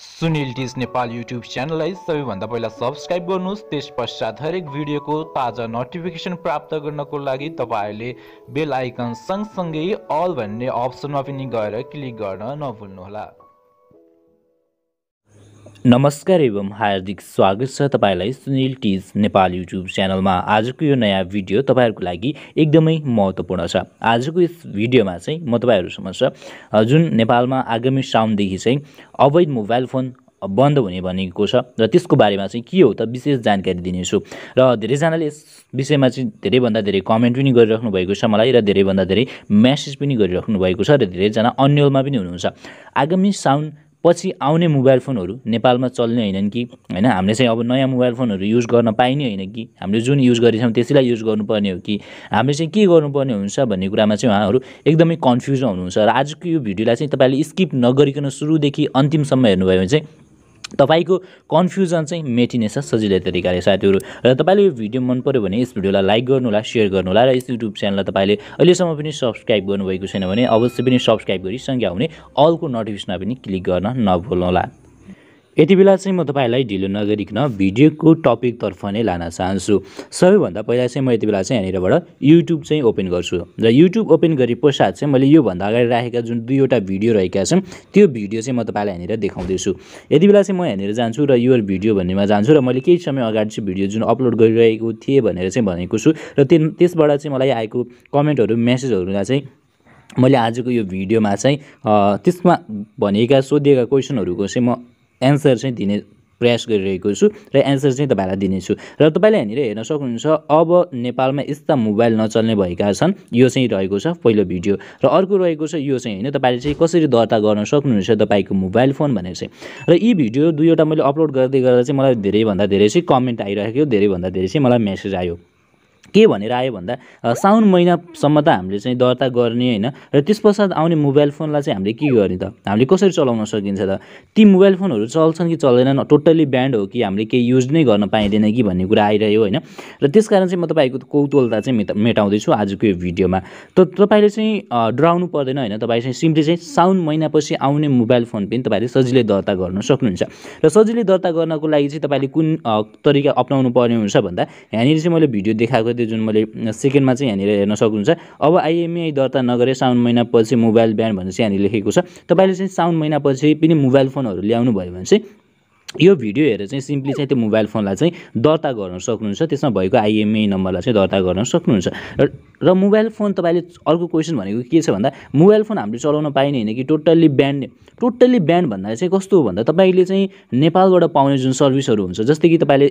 सुनिल डिज नेपाल युट्युब च्यानललाई सबैभन्दा पहिला सब्सक्राइब गर्नुहोस् त्यस पश्चात हरेक भिडियोको ताजा नोटिफिकेसन प्राप्त गर्नको लागि तपाईँहरूले बेल आइकन सँगसँगै अल भन्ने अप्सनमा पनि गएर क्लिक गर्न नभुल्नुहोला नमस्कार एवं हार्दिक स्वागत छ तपाईँलाई सुनिल टिज नेपाल युट्युब च्यानलमा आजको यो नयाँ भिडियो तपाईँहरूको लागि एकदमै महत्त्वपूर्ण छ आजको यस भिडियोमा चाहिँ म तपाईँहरू समक्ष जुन नेपालमा आगामी साउनदेखि चाहिँ अवैध मोबाइल फोन बन्द हुने भनेको छ र त्यसको बारेमा चाहिँ के हो त विशेष जानकारी दिनेछु र धेरैजनाले यस विषयमा चाहिँ धेरैभन्दा धेरै कमेन्ट पनि गरिराख्नु भएको छ मलाई र धेरैभन्दा धेरै म्यासेज पनि गरिराख्नु भएको छ र धेरैजना अन्यलमा पनि हुनुहुन्छ आगामी साउन पछि आउने मोबाइल फोनहरू नेपालमा चल्ने होइनन् कि होइन हामीले चाहिँ अब नयाँ मोबाइल फोनहरू युज गर्न पाइने होइन कि हामीले जुन युज गरेछौँ त्यसैलाई युज गर्नुपर्ने हो कि हामीले चाहिँ के गर्नुपर्ने हुन्छ भन्ने कुरामा चाहिँ उहाँहरू एकदमै कन्फ्युज हुनुहुन्छ र आजको यो भिडियोलाई चाहिँ तपाईँले स्किप नगरिकन सुरुदेखि अन्तिमसम्म हेर्नुभयो भने चाहिँ तपाईँको कन्फ्युजन चाहिँ मेटिनेछ सजिलै तरिकाले साथीहरू र तपाईँले यो भिडियो मन पऱ्यो भने यस भिडियोलाई लाइक गर्नुहोला सेयर गर्नुहोला र यस युट्युब च्यानललाई तपाईँले अहिलेसम्म पनि सब्सक्राइब गर्नुभएको छैन भने अवश्य पनि सब्सक्राइब गरी सँगै आउने अलको नोटिफिकेसनमा पनि क्लिक गर्न नभुल्नुहोला यति बेला चाहिँ म तपाईँहरूलाई ढिलो नगरिकन भिडियोको टपिकतर्फ नै लान चाहन्छु सबैभन्दा पहिला चाहिँ म यति बेला चाहिँ यहाँनिरबाट युट्युब चाहिँ ओपन गर्छु र युट्युब ओपन गरे पश्चात चाहिँ मैले योभन्दा अगाडि राखेका जुन दुईवटा भिडियो रहेका छन् त्यो भिडियो चाहिँ म तपाईँलाई यहाँनिर देखाउँदैछु यति बेला चाहिँ म यहाँनिर जान्छु र यो भिडियो भन्नेमा जान्छु र मैले केही समय अगाडि चाहिँ भिडियो जुन अपलोड गरिरहेको थिएँ भनेर चाहिँ भनेको छु र त्यसबाट चाहिँ मलाई आएको कमेन्टहरू मेसेजहरूलाई चाहिँ मैले आजको यो भिडियोमा चाहिँ त्यसमा भनिएका सोधिएका क्वेसनहरूको चाहिँ म एन्सर चाहिँ दिने प्रयास गरिरहेको छु र एन्सर चाहिँ तपाईँलाई दिनेछु र तपाईँले यहाँनिर हेर्न सक्नुहुन्छ अब नेपालमा यस्ता मोबाइल नचल्ने भएका छन् यो चाहिँ रहेको छ पहिलो भिडियो र अर्को रहेको छ यो चाहिँ होइन तपाईँले चाहिँ कसरी दर्ता गर्न सक्नुहुन्छ तपाईँको मोबाइल फोन भनेर चाहिँ र यी भिडियो दुईवटा मैले अपलोड गर्दै गर्दा चाहिँ मलाई धेरैभन्दा धेरै चाहिँ कमेन्ट आइरहेको धेरैभन्दा धेरै चाहिँ मलाई मेसेज आयो के भनेर आयो भन्दा साउन महिनासम्म त हामीले चाहिँ दर्ता गर्ने होइन र त्यस पश्चात आउने मोबाइल फोनलाई चाहिँ हामीले के गर्ने त हामीले कसरी चलाउन सकिन्छ त ती मोबाइल फोनहरू चल्छन् कि चल्दैनन् टोटल्ली ब्यान्ड हो कि हामीले केही युज नै गर्न पाइँदैन कि भन्ने कुरा आइरह्यो होइन र त्यस कारण चाहिँ म तपाईँको कौतुलता चाहिँ मेटा मेटाउँदैछु आजको यो भिडियोमा त तपाईँले चाहिँ डराउनु पर्दैन होइन तपाईँ चाहिँ सिम्पली चाहिँ साउन महिनापछि आउने मोबाइल फोन पनि तपाईँले सजिलै दर्ता गर्न सक्नुहुन्छ र सजिलै दर्ता गर्नको लागि चाहिँ तपाईँले कुन तरिका अप्नाउनु पर्ने हुन्छ भन्दा यहाँनिर चाहिँ मैले भिडियो देखाएको त्यो जुन मैले सेकेन्डमा चाहिँ यहाँनिर हेर्न सक्नुहुन्छ अब आइएमआई e दर्ता नगरे साउन महिनापछि मोबाइल ब्यान्ड भनेर चाहिँ यहाँनिर लेखेको छ तपाईँले चाहिँ साउन महिनापछि पनि मोबाइल फोनहरू ल्याउनु भयो भने चाहिँ यो भिडियो हेरेर चाहिँ सिम्पली चाहिँ त्यो मोबाइल फोनलाई चाहिँ दर्ता गर्न सक्नुहुन्छ त्यसमा भएको आइएमए नम्बरलाई चाहिँ दर्ता गर्न सक्नुहुन्छ र मोबाइल फोन तपाईँले अर्को क्वेसन भनेको के छ भन्दा मोबाइल फोन हामीले चलाउन पाइने होइन कि टोटल्ली ब्यान्ड टोटल्ली ब्यान्ड भन्दा चाहिँ कस्तो हो भन्दा तपाईँले चाहिँ नेपालबाट पाउने जुन सर्भिसहरू हुन्छ जस्तै कि तपाईँले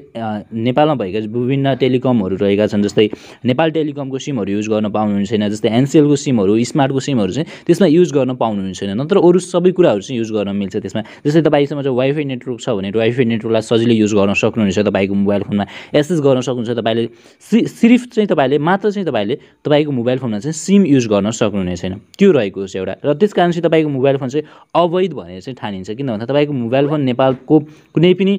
नेपालमा भएका विभिन्न टेलिकमहरू रहेका छन् जस्तै नेपाल टेलिकमको सिमहरू युज गर्न पाउनुहुन्छ छैन जस्तै एनसिएलको सिमहरू स्मार्टको सिमहरू चाहिँ त्यसमा युज गर्न पाउनुहुन्छ छैन नत्र अरू सबै कुराहरू चाहिँ युज गर्न मिल्छ त्यसमा जस्तै तपाईँसँग चाहिँ वाइफाई नेटवर्क छ भने नेटवर्क वाइफाई नेटवर्कलाई सजिलै युज गर्न सक्नुहुनेछ तपाईँको मोबाइल फोनमा एसएस गर्न सक्नुहुन्छ तपाईँले सि सिर्फ चाहिँ तपाईँले मात्र चाहिँ तपाईँले तपाईँको मोबाइल फोनमा चाहिँ सिम युज गर्न सक्नुहुने छैन त्यो रहेको छ एउटा र त्यस कारण चाहिँ तपाईँको मोबाइल फोन चाहिँ अवैध भनेर चाहिँ ठानिन्छ किन भन्दा तपाईँको मोबाइल फोन नेपालको कुनै पनि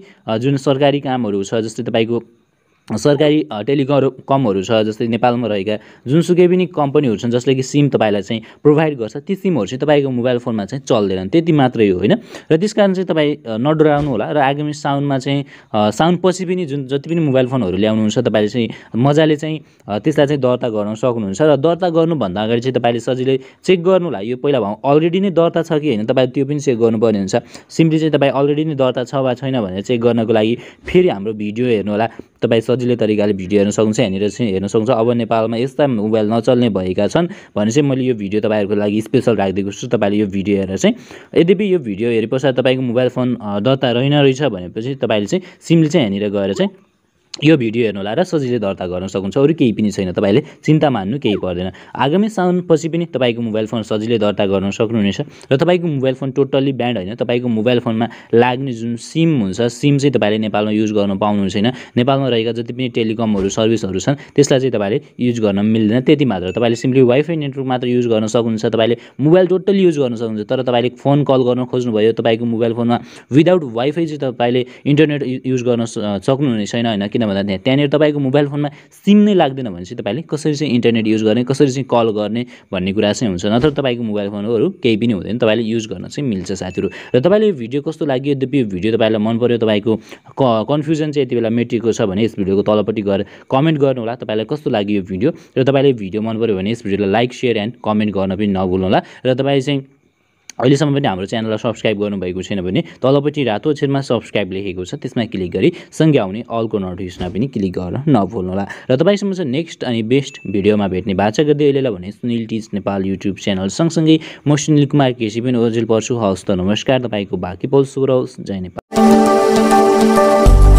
जुन सरकारी कामहरू छ जस्तै तपाईँको सरकारी टेलिकमहरू छ जस्तै नेपालमा रहेका जुनसुकै पनि कम्पनीहरू छन् जसले कि सिम तपाईँलाई चाहिँ प्रोभाइड गर्छ ती सिमहरू चाहिँ तपाईँको मोबाइल फोनमा चाहिँ चल्दैनन् त्यति मात्रै हो होइन र त्यस कारण चाहिँ तपाईँ नडराउनु होला र आगामी साउन्डमा चाहिँ साउन्ड पछि पनि जुन जति पनि मोबाइल फोनहरू ल्याउनुहुन्छ तपाईँले चाहिँ मजाले चाहिँ त्यसलाई चाहिँ दर्ता गर्न सक्नुहुन्छ र दर्ता गर्नुभन्दा अगाडि चाहिँ तपाईँले सजिलै चेक गर्नु होला यो पहिला भाउ अलरेडी नै दर्ता छ कि होइन तपाईँ त्यो पनि चेक गर्नुपर्ने हुन्छ सिम्पली चाहिँ तपाईँ अलरेडी नै दर्ता छ वा छैन भनेर चेक गर्नको लागि फेरि हाम्रो भिडियो हेर्नु होला तपाईँ सजिलै तरिकाले भिडियो हेर्न सक्नुहुन्छ यहाँनिर चाहिँ हेर्न सक्नुहुन्छ अब नेपालमा यस्ता मोबाइल नचल्ने भएका छन् भने चाहिँ मैले यो भिडियो तपाईँहरूको लागि स्पेसल राखिदिएको छु तपाईँले यो भिडियो हेरेर चाहिँ यद्यपि यो भिडियो हेरे पश्चात तपाईँको मोबाइल फोन दर्ता रहेन रहेछ भनेपछि तपाईँले चाहिँ सिमले चाहिँ यहाँनिर गएर चाहिँ यो भिडियो होला र सजिलै दर्ता गर्न सक्नुहुन्छ अरू केही पनि छैन तपाईँले चिन्ता मान्नु केही पर्दैन आगामी साउनपछि पनि तपाईँको मोबाइल फोन सजिलै दर्ता गर्न सक्नुहुनेछ र तपाईँको मोबाइल फोन टोटल्ली ब्यान्ड होइन तपाईँको मोबाइल फोनमा लाग्ने जुन सिम हुन्छ सिम चाहिँ तपाईँले नेपालमा युज गर्न पाउनु छैन नेपालमा रहेका जति पनि टेलिकमहरू सर्भिसहरू छन् त्यसलाई चाहिँ तपाईँले युज गर्न मिल्दैन त्यति मात्र तपाईँले सिम्पली वाइफाई नेटवर्क मात्र युज गर्न सक्नुहुन्छ तपाईँले मोबाइल टोटल्ली युज गर्न सक्नुहुन्छ तर तपाईँले फोन कल गर्न खोज्नुभयो तपाईँको मोबाइल फोनमा विदाउट वाइफाई चाहिँ तपाईँले इन्टरनेट युज गर्न सक्नुहुने छैन होइन किन भन्दा त्यहाँनिर तपाईँको मोबाइल फोनमा सिम नै लाग्दैन भने चाहिँ तपाईँले कसरी चाहिँ इन्टरनेट युज गर्ने कसरी चाहिँ कल गर्ने भन्ने कुरा चाहिँ हुन्छ नत्र तपाईँको मोबाइल फोनहरू केही पनि हुँदैन तपाईँले युज गर्न चाहिँ मिल्छ साथीहरू र तपाईँले यो भिडियो कस्तो लाग्यो यद्यपि यो भिडियो तपाईँलाई मन पऱ्यो तपाईँको क कन्फ्युजन चाहिँ यति बेला मेटिएको छ भने यस भिडियोको तलपट्टि गएर कमेन्ट गर्नु होला तपाईँलाई कस्तो लाग्यो यो भिडियो र तपाईँले भिडियो मन पऱ्यो भने यस भिडियोलाई लाइक सेयर एन्ड कमेन्ट गर्न पनि नभुल्नु होला र तपाईँ चाहिँ अहिलेसम्म पनि हाम्रो च्यानललाई सब्सक्राइब गर्नुभएको छैन भने तलपट्टि रातो अक्षरमा सब्सक्राइब लेखेको छ त्यसमा क्लिक गरी सँगै आउने अलको नोटिफिकेसनमा पनि क्लिक गर्न नभुल्नुहोला र तपाईँसम्म चाहिँ नेक्स्ट अनि बेस्ट भिडियोमा भेट्ने बाचा गर्दै अहिलेलाई भने सुनिल टिज नेपाल युट्युब च्यानल सँगसँगै म सुनिल कुमार केसी पनि ओजेल पर्छु हवस् त नमस्कार तपाईँको बाँकी पल जय नेपाल